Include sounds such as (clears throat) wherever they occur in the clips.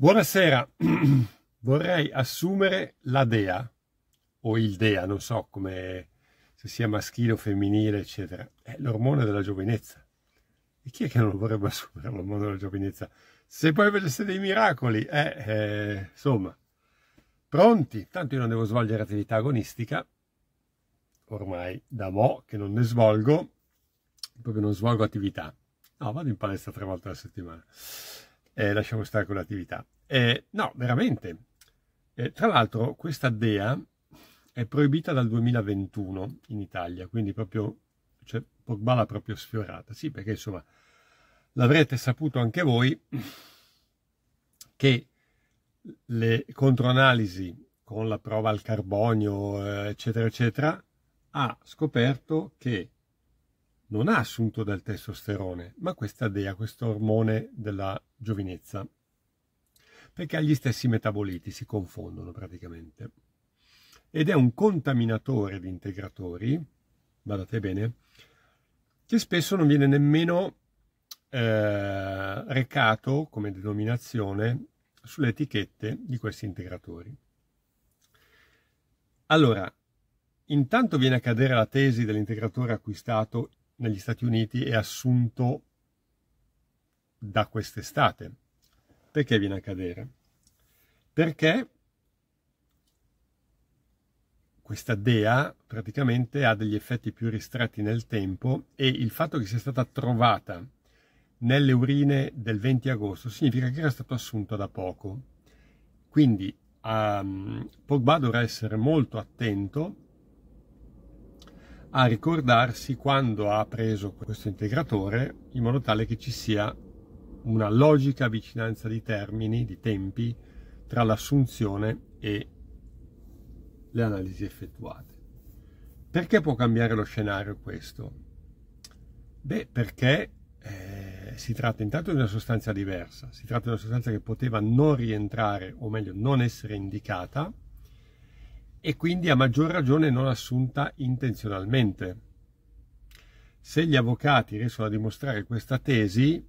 Buonasera, (clears throat) vorrei assumere la dea o il dea, non so come se sia maschile o femminile, eccetera. È l'ormone della giovinezza. E chi è che non lo vorrebbe assumere l'ormone della giovinezza? Se poi vedeste dei miracoli, eh, eh, insomma, pronti. Tanto io non devo svolgere attività agonistica, ormai da mo' che non ne svolgo, proprio non svolgo attività. No, vado in palestra tre volte alla settimana eh, lasciamo stare quell'attività. Eh, no, veramente. Eh, tra l'altro questa DEA è proibita dal 2021 in Italia, quindi proprio, cioè, Pogba l'ha proprio sfiorata. Sì, perché insomma, l'avrete saputo anche voi che le controanalisi con la prova al carbonio, eh, eccetera, eccetera, ha scoperto che non ha assunto del testosterone, ma questa dea, questo ormone della giovinezza, perché ha gli stessi metaboliti, si confondono praticamente. Ed è un contaminatore di integratori, guardate bene, che spesso non viene nemmeno eh, recato come denominazione sulle etichette di questi integratori. Allora, intanto viene a cadere la tesi dell'integratore acquistato negli Stati Uniti è assunto da quest'estate. Perché viene a cadere? Perché questa dea praticamente ha degli effetti più ristretti nel tempo e il fatto che sia stata trovata nelle urine del 20 agosto significa che era stato assunto da poco. Quindi um, Pogba dovrà essere molto attento a ricordarsi quando ha preso questo integratore in modo tale che ci sia una logica vicinanza di termini, di tempi, tra l'assunzione e le analisi effettuate. Perché può cambiare lo scenario questo? Beh, perché eh, si tratta intanto di una sostanza diversa, si tratta di una sostanza che poteva non rientrare, o meglio non essere indicata, e quindi a maggior ragione non assunta intenzionalmente. Se gli avvocati riescono a dimostrare questa tesi,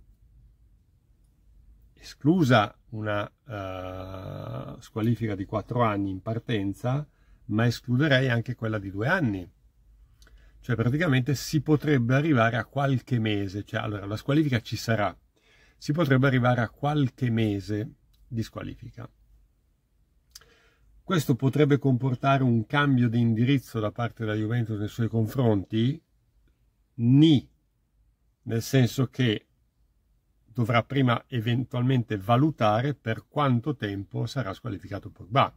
esclusa una uh, squalifica di quattro anni in partenza, ma escluderei anche quella di due anni. Cioè praticamente si potrebbe arrivare a qualche mese, cioè allora la squalifica ci sarà, si potrebbe arrivare a qualche mese di squalifica. Questo potrebbe comportare un cambio di indirizzo da parte della Juventus nei suoi confronti? Ni, nel senso che dovrà prima eventualmente valutare per quanto tempo sarà squalificato Pogba.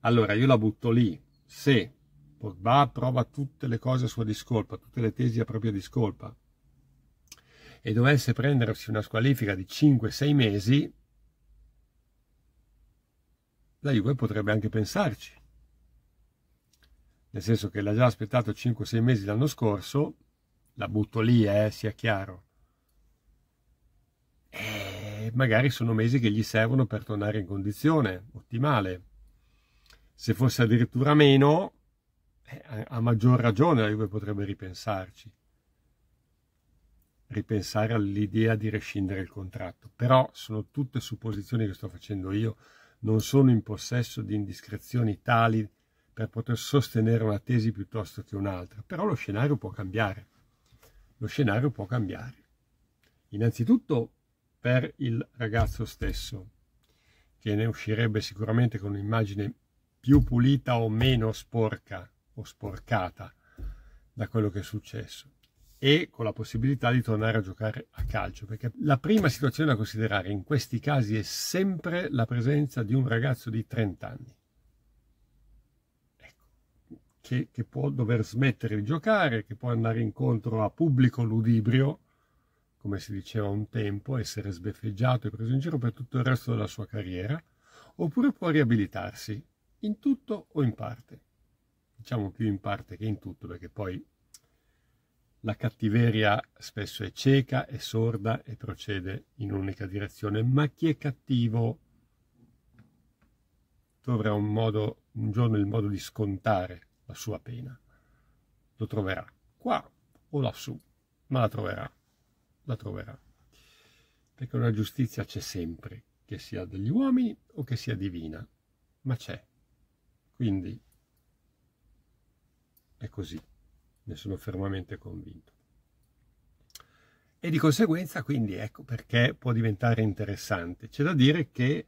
Allora io la butto lì, se Pogba prova tutte le cose a sua discolpa, tutte le tesi a propria discolpa, e dovesse prendersi una squalifica di 5-6 mesi, la Juve potrebbe anche pensarci. Nel senso che l'ha già aspettato 5-6 mesi l'anno scorso, la butto lì, eh, sia chiaro. E eh, magari sono mesi che gli servono per tornare in condizione ottimale. Se fosse addirittura meno, eh, a maggior ragione la Juve potrebbe ripensarci. Ripensare all'idea di rescindere il contratto. Però sono tutte supposizioni che sto facendo io non sono in possesso di indiscrezioni tali per poter sostenere una tesi piuttosto che un'altra, però lo scenario può cambiare. Lo scenario può cambiare. Innanzitutto per il ragazzo stesso, che ne uscirebbe sicuramente con un'immagine più pulita o meno sporca o sporcata da quello che è successo e con la possibilità di tornare a giocare a calcio, perché la prima situazione da considerare in questi casi è sempre la presenza di un ragazzo di 30 anni, ecco, che, che può dover smettere di giocare, che può andare incontro a pubblico ludibrio, come si diceva un tempo, essere sbeffeggiato e preso in giro per tutto il resto della sua carriera, oppure può riabilitarsi in tutto o in parte. Diciamo più in parte che in tutto, perché poi la cattiveria spesso è cieca, è sorda e procede in un'unica direzione, ma chi è cattivo troverà un, modo, un giorno il modo di scontare la sua pena. Lo troverà qua o lassù, ma la troverà, la troverà. Perché una giustizia c'è sempre, che sia degli uomini o che sia divina, ma c'è. Quindi è così ne sono fermamente convinto. E di conseguenza, quindi, ecco perché può diventare interessante. C'è da dire che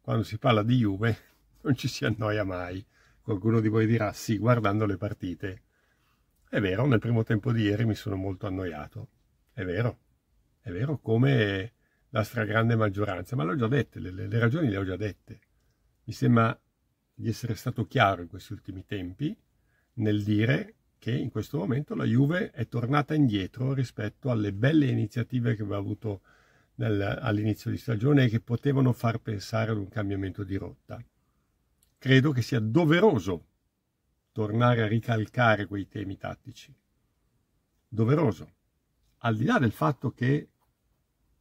quando si parla di Juve (laughs) non ci si annoia mai. Qualcuno di voi dirà sì, guardando le partite. È vero, nel primo tempo di ieri mi sono molto annoiato. È vero, è vero come la stragrande maggioranza, ma l'ho già dette, le, le ragioni le ho già dette. Mi sembra di essere stato chiaro in questi ultimi tempi nel dire che in questo momento la Juve è tornata indietro rispetto alle belle iniziative che aveva avuto nel, all'inizio di stagione e che potevano far pensare ad un cambiamento di rotta. Credo che sia doveroso tornare a ricalcare quei temi tattici. Doveroso. Al di là del fatto che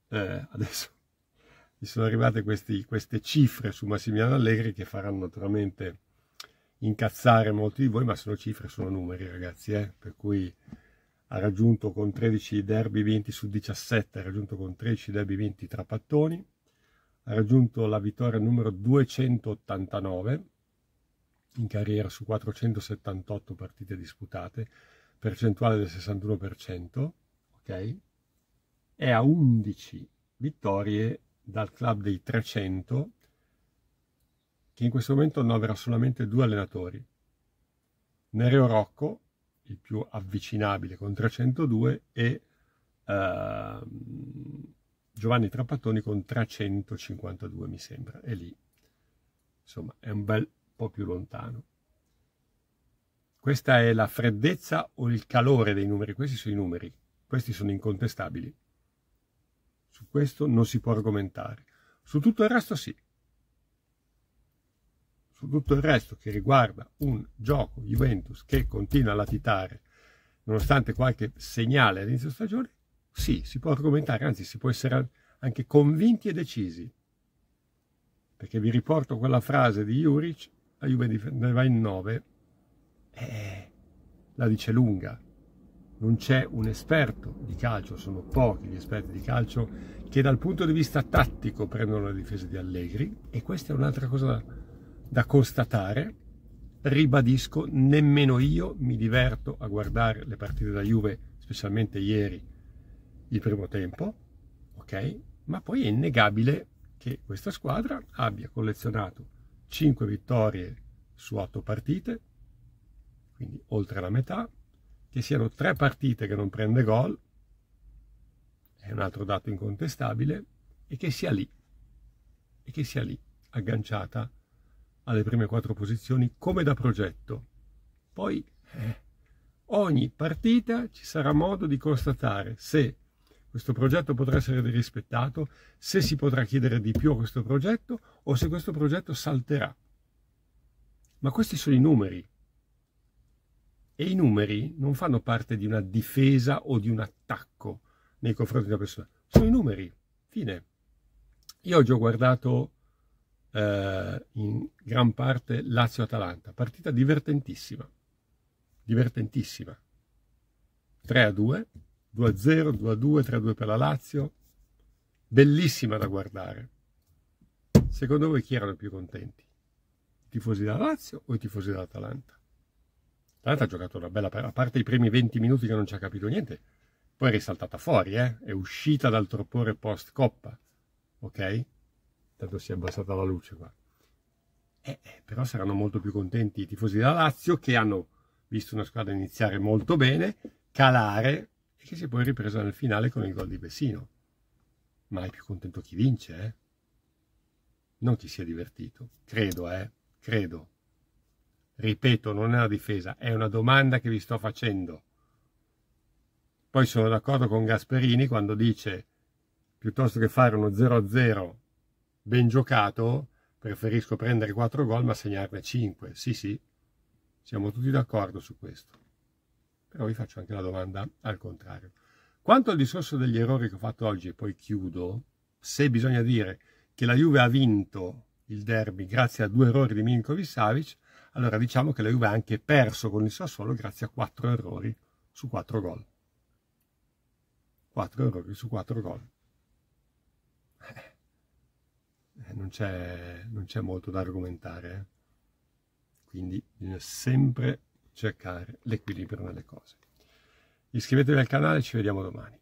eh, adesso (laughs) mi sono arrivate questi, queste cifre su Massimiliano Allegri che faranno naturalmente incazzare molti di voi, ma sono cifre, sono numeri ragazzi, eh? per cui ha raggiunto con 13 derby 20 su 17, ha raggiunto con 13 derby 20 tra pattoni, ha raggiunto la vittoria numero 289 in carriera su 478 partite disputate, percentuale del 61%, ok? E ha 11 vittorie dal club dei 300 che in questo momento annovera solamente due allenatori. Nereo Rocco, il più avvicinabile con 302, e eh, Giovanni Trappattoni con 352, mi sembra. E lì, insomma, è un bel po' più lontano. Questa è la freddezza o il calore dei numeri. Questi sono i numeri, questi sono incontestabili. Su questo non si può argomentare. Su tutto il resto sì su tutto il resto che riguarda un gioco Juventus che continua a latitare nonostante qualche segnale all'inizio stagione, sì, si può argomentare, anzi si può essere anche convinti e decisi. Perché vi riporto quella frase di Juric, la Juve ne va in 9, eh, la dice lunga. Non c'è un esperto di calcio, sono pochi gli esperti di calcio che dal punto di vista tattico prendono la difesa di Allegri e questa è un'altra cosa da constatare, ribadisco, nemmeno io mi diverto a guardare le partite da Juve, specialmente ieri, il primo tempo, ok? Ma poi è innegabile che questa squadra abbia collezionato 5 vittorie su 8 partite, quindi oltre la metà, che siano 3 partite che non prende gol, è un altro dato incontestabile, e che sia lì, e che sia lì, agganciata alle prime quattro posizioni come da progetto. Poi eh, ogni partita ci sarà modo di constatare se questo progetto potrà essere rispettato, se si potrà chiedere di più a questo progetto o se questo progetto salterà. Ma questi sono i numeri. E i numeri non fanno parte di una difesa o di un attacco nei confronti di una persona. Sono i numeri. Fine. Io oggi ho guardato eh, in gran parte Lazio-Atalanta. Partita divertentissima, divertentissima. 3 a 2, 2 a 0, 2 a 2, 3 a 2 per la Lazio. Bellissima da guardare. Secondo voi chi erano più contenti? I tifosi della Lazio o i tifosi dell'Atalanta? L'Atalanta ha giocato una bella partita, a parte i primi 20 minuti che non ci ha capito niente, poi è risaltata fuori, eh? è uscita dal torpore post-coppa, ok? tanto si è abbassata la luce qua. Eh, eh, però saranno molto più contenti i tifosi della Lazio che hanno visto una squadra iniziare molto bene, calare e che si è poi ripresa nel finale con il gol di Bessino. Ma è più contento chi vince, eh? Non chi si è divertito, credo, eh? Credo. Ripeto, non è una difesa, è una domanda che vi sto facendo. Poi sono d'accordo con Gasperini quando dice piuttosto che fare uno 0-0 ben giocato, preferisco prendere 4 gol ma segnarne 5. Sì, sì, siamo tutti d'accordo su questo. Però vi faccio anche la domanda al contrario. Quanto al discorso degli errori che ho fatto oggi, e poi chiudo, se bisogna dire che la Juve ha vinto il derby grazie a due errori di Milinkovic Savic, allora diciamo che la Juve ha anche perso con il Sassuolo grazie a quattro errori su quattro gol. Quattro errori su quattro gol. Eh. Eh, non c'è non c'è molto da argomentare, eh. quindi bisogna sempre cercare l'equilibrio nelle cose. Iscrivetevi al canale, ci vediamo domani.